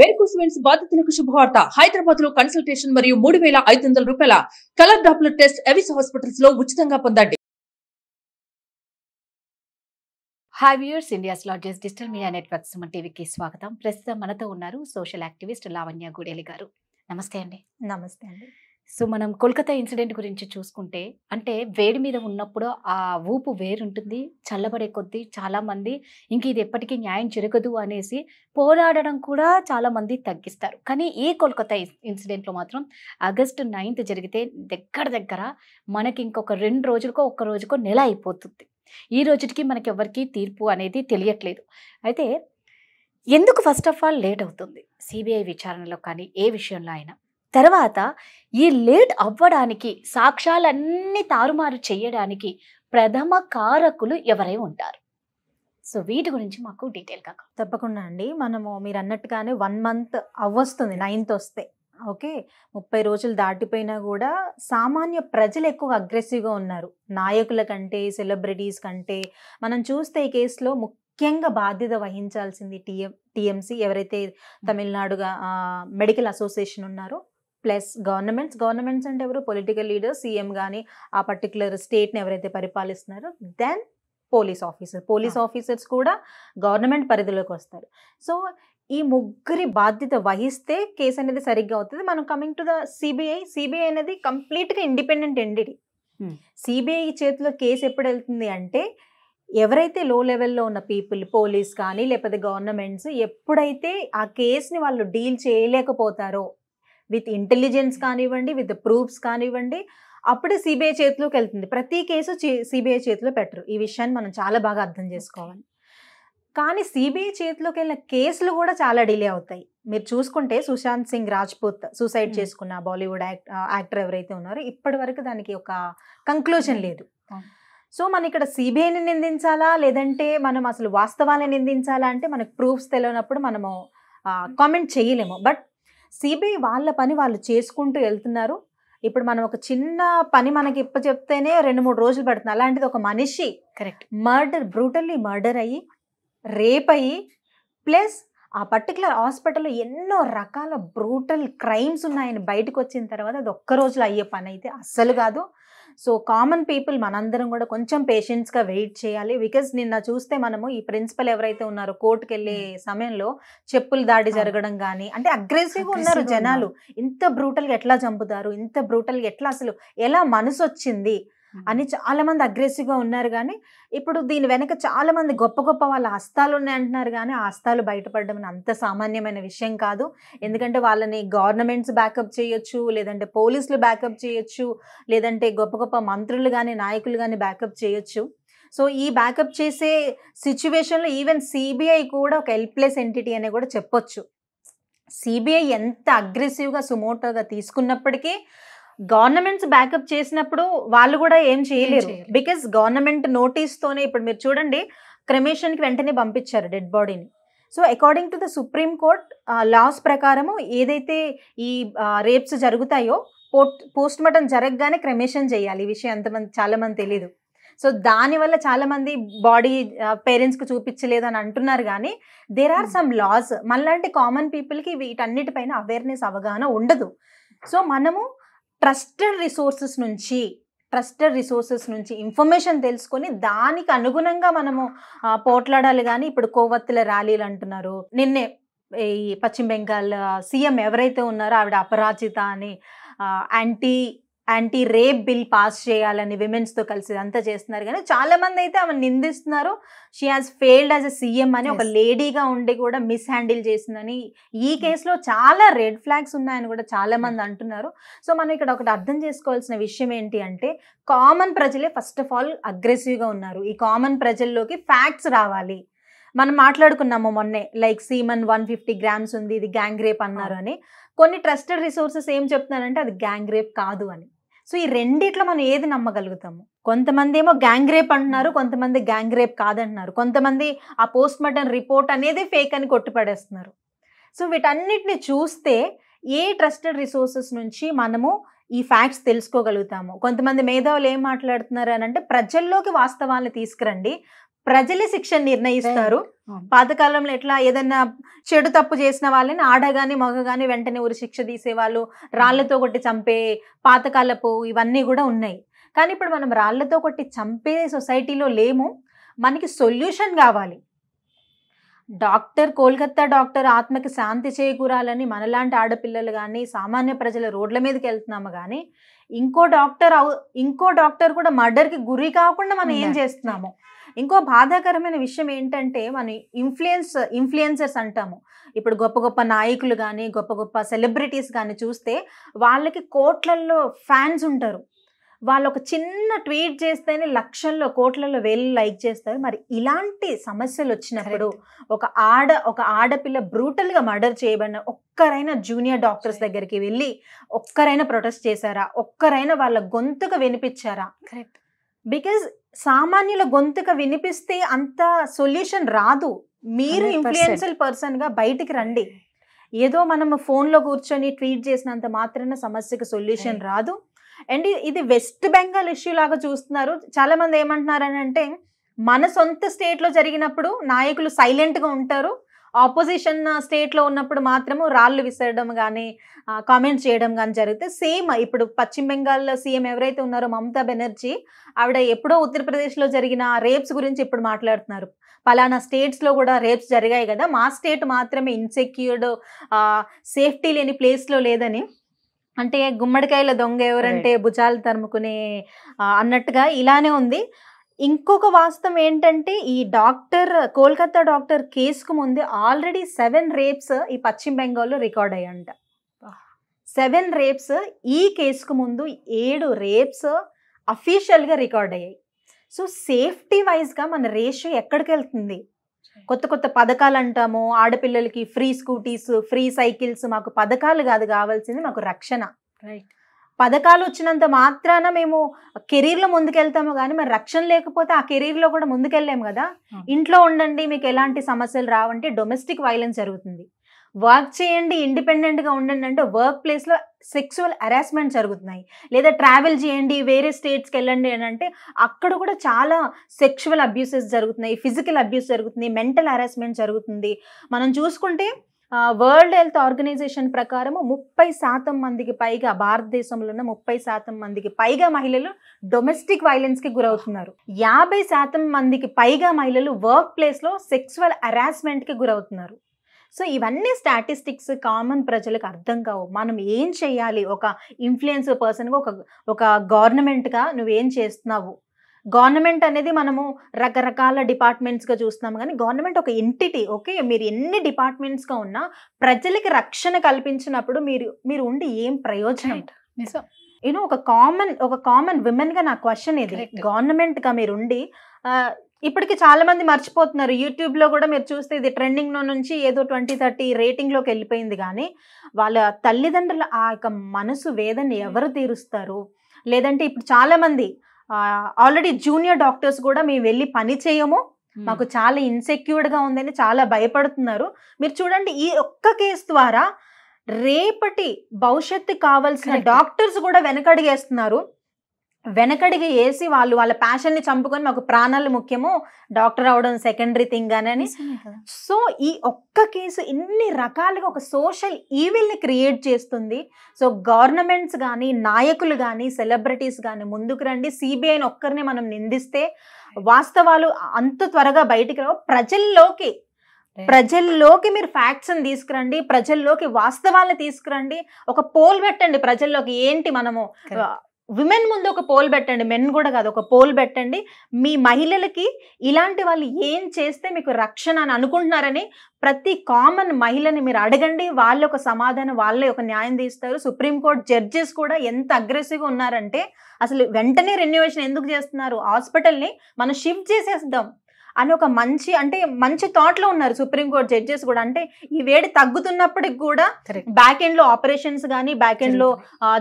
Varicose veins బాధితులకు శుభవార్త హైదరాబాద్ లో కన్సల్టేషన్ మరియు మూడు వేల ఐదు వందల రూపాయల colour Doppler test Avis hospitals లో ఉచితంగా పొందండి hi viewers India's largest digital media network Suman టీవీకి స్వాగతం ప్రస్తుతం మనతో ఉన్నారు సోషల్ యాక్టివిస్ట్ లావణ్య గుడేలి గారు నమస్తే అండి నమస్తే అండి సో మనం కోల్కతా ఇన్సిడెంట్ గురించి చూసుకుంటే అంటే వేడి మీద ఉన్నప్పుడు ఆ ఊపు వేరుంటుంది చల్లబడే కొద్దీ చాలామంది ఇంక ఇది ఎప్పటికీ న్యాయం జరగదు అనేసి పోరాడడం కూడా చాలామంది తగ్గిస్తారు కానీ ఈ కోల్కతా ఇన్సిడెంట్లో మాత్రం ఆగస్టు నైన్త్ జరిగితే దగ్గర దగ్గర మనకి ఇంకొక రెండు రోజులకో ఒక్క రోజుకో నెల అయిపోతుంది ఈ రోజుకి మనకి ఎవరికి తీర్పు అనేది తెలియట్లేదు అయితే ఎందుకు ఫస్ట్ ఆఫ్ ఆల్ లేట్ అవుతుంది సిబిఐ విచారణలో కానీ ఏ విషయంలో అయినా తర్వాత ఈ లేట్ అవ్వడానికి సాక్ష్యాలన్నీ తారుమారు చేయడానికి ప్రథమ కారకులు ఎవరై ఉంటారు సో వీటి గురించి మాకు డీటెయిల్గా తప్పకుండా అండి మనము మీరు అన్నట్టుగానే వన్ మంత్ అవ్వస్తుంది నైన్త్ వస్తే ఓకే ముప్పై రోజులు దాటిపోయినా కూడా సామాన్య ప్రజలు ఎక్కువ అగ్రెసివ్గా ఉన్నారు నాయకుల కంటే సెలబ్రిటీస్ కంటే మనం చూస్తే ఈ కేసులో ముఖ్యంగా బాధ్యత వహించాల్సింది టీఎం టీఎంసీ ఎవరైతే తమిళనాడుగా మెడికల్ అసోసియేషన్ ఉన్నారో ప్లస్ గవర్నమెంట్స్ గవర్నమెంట్స్ అంటే ఎవరు పొలిటికల్ లీడర్ సీఎం కానీ ఆ పర్టికులర్ స్టేట్ని ఎవరైతే పరిపాలిస్తున్నారో then police officer police officers కూడా గవర్నమెంట్ పరిధిలోకి వస్తారు సో ఈ ముగ్గురి బాధ్యత వహిస్తే కేసు అనేది సరిగ్గా అవుతుంది మనం coming to the CBI CBI అనేది కంప్లీట్గా ఇండిపెండెంట్ ఎండిడి సిబిఐ చేతిలో కేసు ఎప్పుడు వెళ్తుంది అంటే ఎవరైతే లో లెవెల్లో ఉన్న పీపుల్ పోలీస్ కానీ లేకపోతే గవర్నమెంట్స్ ఎప్పుడైతే ఆ కేసుని వాళ్ళు డీల్ చేయలేకపోతారో విత్ ఇంటెలిజెన్స్ కానివ్వండి విత్ ప్రూఫ్స్ కానివ్వండి అప్పుడే సిబిఐ చేతిలోకి వెళ్తుంది ప్రతి కేసు సిబిఐ చేతిలో పెట్టరు ఈ విషయాన్ని మనం చాలా బాగా అర్థం చేసుకోవాలి కానీ సిబిఐ చేతిలోకి వెళ్ళిన కేసులు కూడా చాలా డిలే అవుతాయి మీరు చూసుకుంటే సుశాంత్ సింగ్ రాజ్పూత్ సూసైడ్ చేసుకున్న బాలీవుడ్ యాక్టర్ ఎవరైతే ఉన్నారో ఇప్పటి వరకు దానికి ఒక కంక్లూజన్ లేదు సో మనం ఇక్కడ సిబిఐని నిందించాలా లేదంటే మనం అసలు వాస్తవాన్ని నిందించాలా అంటే మనకు ప్రూఫ్స్ తెలియనప్పుడు మనము కామెంట్ చేయలేము బట్ సిబిఐ వాళ్ళ పని వాళ్ళు చేసుకుంటూ వెళ్తున్నారు ఇప్పుడు మనం ఒక చిన్న పని మనకి ఇప్ప చెప్తేనే రెండు మూడు రోజులు పడుతుంది అలాంటిది ఒక మనిషి కరెక్ట్ మర్డర్ బ్రూటల్లీ మర్డర్ అయ్యి రేప్ అయ్యి ప్లస్ ఆ పర్టికులర్ హాస్పిటల్లో ఎన్నో రకాల బ్రూటల్ క్రైమ్స్ ఉన్నాయని బయటకు వచ్చిన తర్వాత అది ఒక్క రోజులో అయ్యే పని అయితే అస్సలు కాదు సో కామన్ పీపుల్ మనందరం కూడా కొంచెం పేషెంట్స్గా వెయిట్ చేయాలి బికాజ్ నిన్న చూస్తే మనము ఈ ప్రిన్సిపల్ ఎవరైతే ఉన్నారో కోర్టుకు వెళ్ళే hmm. సమయంలో చెప్పులు దాడి జరగడం కానీ అంటే అగ్రెసివ్గా ఉన్నారు జనాలు ఇంత బ్రూటల్గా ఎట్లా చంపుతారు ఇంత బ్రూటల్గా ఎట్లా అసలు ఎలా మనసు వచ్చింది అని చాలా మంది అగ్రెసివ్గా ఉన్నారు కానీ ఇప్పుడు దీని వెనక చాలా మంది గొప్ప గొప్ప వాళ్ళ హస్తాలు అంటున్నారు కానీ ఆ హస్తాలు బయటపడడం అంత సామాన్యమైన విషయం కాదు ఎందుకంటే వాళ్ళని గవర్నమెంట్స్ బ్యాకప్ చేయొచ్చు లేదంటే పోలీసులు బ్యాకప్ చేయొచ్చు లేదంటే గొప్ప గొప్ప మంత్రులు కానీ నాయకులు కానీ బ్యాకప్ చేయొచ్చు సో ఈ బ్యాకప్ చేసే సిచ్యువేషన్లో ఈవెన్ సిబిఐ కూడా ఒక హెల్ప్లెస్ ఎంటిటీ అనే కూడా చెప్పొచ్చు సిబిఐ ఎంత అగ్రెసివ్గా సుమోటోగా తీసుకున్నప్పటికీ గవర్నమెంట్స్ బ్యాకప్ చేసినప్పుడు వాళ్ళు కూడా ఏం చేయలేరు బికాస్ గవర్నమెంట్ నోటీస్ తోనే ఇప్పుడు మీరు చూడండి కి వెంటనే పంపించారు డెడ్ బాడీని so according to the supreme court laws ప్రకారము ఏదైతే ఈ రేప్స్ జరుగుతాయో పోస్ట్ పోస్ట్ మార్టం జరగగానే క్రమేషన్ చేయాలి ఈ విషయం ఎంతమంది చాలామంది తెలీదు సో దానివల్ల చాలామంది బాడీ పేరెంట్స్కి చూపించలేదు అని అంటున్నారు కానీ దేర్ ఆర్ సమ్ లాస్ మళ్ళీ కామన్ పీపుల్కి వీటన్నిటిపైన అవేర్నెస్ అవగాహన ఉండదు సో మనము ట్రస్టెడ్ రిసోర్సెస్ నుంచి ట్రస్టెడ్ రిసోర్సెస్ నుంచి ఇన్ఫర్మేషన్ తెలుసుకొని దానికి అనుగుణంగా మనము పోట్లాడాలి కానీ ఇప్పుడు కోవత్తుల ర్యాలీలు అంటున్నారు నిన్నే ఈ పశ్చిమ బెంగాల్ సీఎం ఎవరైతే ఉన్నారో ఆవిడ అపరాజిత అని anti anti rape bill pass చేయాలని విమెన్స్తో కలిసి అంతా చేస్తున్నారు కానీ చాలా మంది అయితే ఆమె నిందిస్తున్నారు she has failed as a CM అని ఒక లేడీగా ఉండి కూడా మిస్ హ్యాండిల్ చేసిందని ఈ కేసులో hmm. చాలా రెడ్ ఫ్లాగ్స్ ఉన్నాయని కూడా చాలా మంది hmm. అంటున్నారు సో మనం ఇక్కడ ఒకటి అర్థం చేసుకోవాల్సిన విషయం ఏంటి అంటే కామన్ ప్రజలే ఫస్ట్ ఆఫ్ ఆల్ అగ్రెసివ్గా ఉన్నారు ఈ కామన్ ప్రజల్లోకి ఫ్యాక్ట్స్ రావాలి మనం మాట్లాడుకున్నాము మొన్నే like semen one fifty grams ఉంది ఇది గ్యాంగ్ రేప్ అన్నారు hmm. అని కొన్ని ట్రస్టెడ్ రిసోర్సెస్ ఏం చెప్తున్నారంటే అది గ్యాంగ్ రేప్ కాదు అని సో ఈ రెండిట్లో మనం ఏది నమ్మగలుగుతాము కొంతమంది ఏమో గ్యాంగ్ రేప్ అంటున్నారు కొంతమంది గ్యాంగ్ రేప్ కాదంటున్నారు కొంతమంది ఆ పోస్ట్ మార్టం రిపోర్ట్ అనేది ఫేక్ అని కొట్టుపడేస్తున్నారు సో వీటన్నిటిని చూస్తే ఏ ట్రస్టెడ్ రిసోర్సెస్ నుంచి మనము ఈ ఫ్యాక్ట్స్ తెలుసుకోగలుగుతాము కొంతమంది మేధావులు ఏం మాట్లాడుతున్నారు అని అంటే ప్రజల్లోకి వాస్తవాలను తీసుకురండి ప్రజలే శిక్షను నిర్ణయిస్తారు పాతకాలంలో ఎట్లా ఏదన్నా చెడు తప్పు చేసిన వాళ్ళని ఆడగాని మగగాని వెంటనే ఊరి శిక్ష తీసేవాళ్ళు రాళ్లతో కొట్టి చంపే పాతకాలపు ఇవన్నీ కూడా ఉన్నాయి కానీ ఇప్పుడు మనం రాళ్లతో కొట్టి చంపే సొసైటీలో లేము మనకి సొల్యూషన్ కావాలి డాక్టర్ కోల్కత్తా డాక్టర్ ఆత్మకి శాంతి చేకూరాలని మనలాంటి ఆడపిల్లలు కానీ సామాన్య ప్రజల రోడ్ల మీదకి వెళ్తున్నాము కానీ ఇంకో డాక్టర్ ఇంకో డాక్టర్ కూడా మర్డర్కి గురి కాకుండా మనం ఏం చేస్తున్నాము ఇంకో బాధాకరమైన విషయం ఏంటంటే మనం ఇన్ఫ్లుయెన్స్ ఇన్ఫ్లుయెన్సర్స్ అంటాము ఇప్పుడు గొప్ప గొప్ప నాయకులు కానీ గొప్ప గొప్ప సెలబ్రిటీస్ కానీ చూస్తే వాళ్ళకి కోట్లల్లో ఫ్యాన్స్ ఉంటారు వాళ్ళు ఒక చిన్న ట్వీట్ చేస్తేనే లక్షల్లో కోట్లలో వేలు లైక్ చేస్తారు మరి ఇలాంటి సమస్యలు వచ్చినప్పుడు ఒక ఆడ ఒక ఆడపిల్ల బ్రూటల్గా మర్డర్ చేయబడిన ఒక్కరైనా జూనియర్ డాక్టర్స్ దగ్గరికి వెళ్ళి ఒక్కరైనా ప్రొటెస్ట్ చేశారా ఒక్కరైనా వాళ్ళ గొంతుగా వినిపించారా కరెక్ట్ బికాస్ సామాన్యుల గొంతుక వినిపిస్తే అంత సొల్యూషన్ రాదు మీరు ఇన్ఫ్లుయెన్షియల్ పర్సన్ గా బయటికి రండి ఏదో మనం ఫోన్లో కూర్చొని ట్వీట్ చేసినంత మాత్రమే సమస్యకు సొల్యూషన్ రాదు అండ్ ఇది వెస్ట్ బెంగాల్ ఇష్యూ లాగా చూస్తున్నారు చాలా మంది ఏమంటున్నారు అని అంటే మన సొంత స్టేట్లో జరిగినప్పుడు నాయకులు సైలెంట్గా ఉంటారు ఆపోజిషన్ స్టేట్లో ఉన్నప్పుడు మాత్రము రాళ్ళు విసరడం కానీ కామెంట్స్ చేయడం కానీ జరిగితే సేమ్ ఇప్పుడు పశ్చిమ బెంగాల్ సీఎం ఎవరైతే ఉన్నారో మమతా బెనర్జీ ఆవిడ ఎప్పుడో ఉత్తరప్రదేశ్లో జరిగిన రేప్స్ గురించి ఇప్పుడు మాట్లాడుతున్నారు పలానా స్టేట్స్లో కూడా రేప్స్ జరిగాయి కదా మా స్టేట్ మాత్రమే ఇన్సెక్యూర్డ్ సేఫ్టీ లేని ప్లేస్లో లేదని అంటే గుమ్మడికాయల దొంగ ఎవరంటే భుజాలు తరుముకునే అన్నట్టుగా ఇలానే ఉంది ఇంకొక వాస్తవం ఏంటంటే ఈ డాక్టర్ కోల్కతా డాక్టర్ కేసుకు ముందు ఆల్రెడీ సెవెన్ రేప్స్ ఈ పశ్చిమ బెంగాల్లో రికార్డ్ అయ్యంట సెవెన్ రేప్స్ ఈ కేసుకు ముందు ఏడు రేప్స్ అఫీషియల్గా రికార్డ్ అయ్యాయి సో సేఫ్టీ వైజ్గా మన రేషియో ఎక్కడికి వెళ్తుంది కొత్త కొత్త పథకాలు అంటాము ఆడపిల్లలకి ఫ్రీ స్కూటీస్ ఫ్రీ సైకిల్స్ మాకు పథకాలు కాదు కావాల్సింది మాకు రక్షణ రైట్ పథకాలు వచ్చినంత మాత్రాన మేము కెరీర్లో ముందుకెళ్తాము కానీ మరి రక్షణ లేకపోతే ఆ కెరీర్లో కూడా ముందుకెళ్ళాము కదా ఇంట్లో ఉండండి మీకు ఎలాంటి సమస్యలు రావంటే డొమెస్టిక్ వైలెన్స్ జరుగుతుంది వర్క్ చేయండి ఇండిపెండెంట్గా ఉండండి అంటే వర్క్ ప్లేస్లో సెక్సువల్ హరాస్మెంట్ జరుగుతున్నాయి లేదా ట్రావెల్ చేయండి వేరే స్టేట్స్కి వెళ్ళండి అని అంటే అక్కడ కూడా చాలా సెక్షువల్ అబ్యూసెస్ జరుగుతున్నాయి ఫిజికల్ అబ్యూస్ జరుగుతుంది మెంటల్ హరాస్మెంట్ జరుగుతుంది మనం చూసుకుంటే వరల్డ్ హెల్త్ ఆర్గనైజేషన్ ప్రకారము ముప్పై శాతం మందికి పైగా భారతదేశంలో ఉన్న ముప్పై శాతం మందికి పైగా మహిళలు డొమెస్టిక్ వైలెన్స్కి గురవుతున్నారు యాభై శాతం మందికి పైగా మహిళలు వర్క్ ప్లేస్లో సెక్సువల్ కి గురవుతున్నారు సో ఇవన్నీ స్టాటిస్టిక్స్ కామన్ ప్రజలకు అర్థం కావు మనం ఏం చేయాలి ఒక ఇన్ఫ్లుయెన్స్ పర్సన్గా ఒక ఒక గవర్నమెంట్గా నువ్వేం చేస్తున్నావు గవర్నమెంట్ అనేది మనము రకరకాల డిపార్ట్మెంట్స్గా చూస్తున్నాము కానీ గవర్నమెంట్ ఒక ఎంటిటీ ఓకే మీరు ఎన్ని డిపార్ట్మెంట్స్గా ఉన్నా ప్రజలకి రక్షణ కల్పించినప్పుడు మీరు మీరు ఉండి ఏం ప్రయోజనం నిజం యూనో ఒక కామన్ ఒక కామన్ విమెన్గా నా క్వశ్చన్ ఇది గవర్నమెంట్గా మీరు ఉండి ఇప్పటికి చాలా మంది మర్చిపోతున్నారు యూట్యూబ్లో కూడా మీరు చూస్తే ఇది ట్రెండింగ్లో నుంచి ఏదో ట్వంటీ థర్టీ రేటింగ్లోకి వెళ్ళిపోయింది కానీ వాళ్ళ తల్లిదండ్రుల ఆ యొక్క మనసు వేదన ఎవరు తీరుస్తారు లేదంటే ఇప్పుడు చాలామంది ఆల్రెడీ జూనియర్ డాక్టర్స్ కూడా మేము వెళ్ళి పని చేయము మాకు చాలా ఇన్సెక్యూర్డ్ గా ఉందని చాలా భయపడుతున్నారు మీరు చూడండి ఈ ఒక్క కేసు ద్వారా రేపటి భవిష్యత్తు కావాల్సిన డాక్టర్స్ కూడా వెనకడిగేస్తున్నారు వెనకడిగి వేసి వాళ్ళు వాళ్ళ ప్యాషన్ని చంపుకొని మాకు ప్రాణాలు ముఖ్యము డాక్టర్ అవడం సెకండరీ థింగ్ అని సో ఈ ఒక్క కేసు ఇన్ని రకాలుగా ఒక సోషల్ ఈవిల్ని క్రియేట్ చేస్తుంది సో గవర్నమెంట్స్ కానీ నాయకులు కానీ సెలబ్రిటీస్ కానీ ముందుకు రండి సిబిఐని ఒక్కరిని మనం నిందిస్తే వాస్తవాలు అంత త్వరగా బయటికి రావు ప్రజల్లోకి ప్రజల్లోకి మీరు ఫ్యాక్ట్స్ని తీసుకురండి ప్రజల్లోకి వాస్తవాలను తీసుకురండి ఒక పోల్ పెట్టండి ప్రజల్లోకి ఏంటి మనము విమెన్ ముందు ఒక పోల్ పెట్టండి మెన్ కూడా కాదు ఒక పోల్ పెట్టండి మీ మహిళలకి ఇలాంటి వాళ్ళు ఏం చేస్తే మీకు రక్షణ అని అనుకుంటున్నారని ప్రతి కామన్ మహిళని మీరు అడగండి వాళ్ళ ఒక సమాధానం వాళ్ళే ఒక న్యాయం తీస్తారు సుప్రీంకోర్టు జడ్జెస్ కూడా ఎంత అగ్రెసివ్గా ఉన్నారంటే అసలు వెంటనే రెన్యువేషన్ ఎందుకు చేస్తున్నారు హాస్పిటల్ని మనం షిఫ్ట్ చేసేద్దాం అని ఒక మంచి అంటే మంచి లో ఉన్నారు సుప్రీంకోర్టు జడ్జెస్ కూడా అంటే ఈ వేడి తగ్గుతున్నప్పటికి కూడా బ్యాక్ ఎండ్లో ఆపరేషన్స్ కానీ బ్యాక్ ఎండ్లో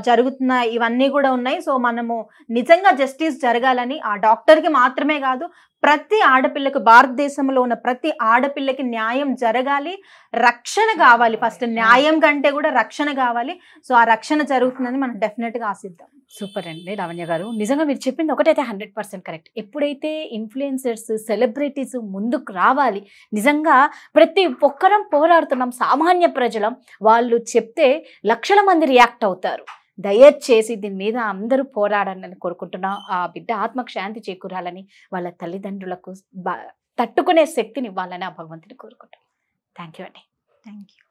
జరుగుతున్న ఇవన్నీ కూడా ఉన్నాయి సో మనము నిజంగా జస్టిస్ జరగాలని ఆ డాక్టర్కి మాత్రమే కాదు ప్రతి ఆడపిల్లకు భారతదేశంలో ఉన్న ప్రతి ఆడపిల్లకి న్యాయం జరగాలి రక్షణ కావాలి ఫస్ట్ న్యాయం కంటే కూడా రక్షణ కావాలి సో ఆ రక్షణ జరుగుతుందని మనం డెఫినెట్గా ఆశిద్దాం సూపర్ అండి లావణ్య గారు నిజంగా మీరు చెప్పింది ఒకటైతే హండ్రెడ్ పర్సెంట్ కరెక్ట్ ఎప్పుడైతే ఇన్ఫ్లుయెన్సర్స్ సెలబ్రిటీస్ ముందుకు రావాలి నిజంగా ప్రతి ఒక్కరం పోరాడుతున్నాం సామాన్య ప్రజలం వాళ్ళు చెప్తే లక్షల మంది రియాక్ట్ అవుతారు దయచేసి దీని మీద అందరూ పోరాడాలని కోరుకుంటున్నాం ఆ బిడ్డ ఆత్మక్షాంతి శాంతి చేకూరాలని వాళ్ళ తల్లిదండ్రులకు తట్టుకునే శక్తిని ఇవ్వాలని ఆ భగవంతుని కోరుకుంటాం థ్యాంక్ యూ అండి థ్యాంక్ యూ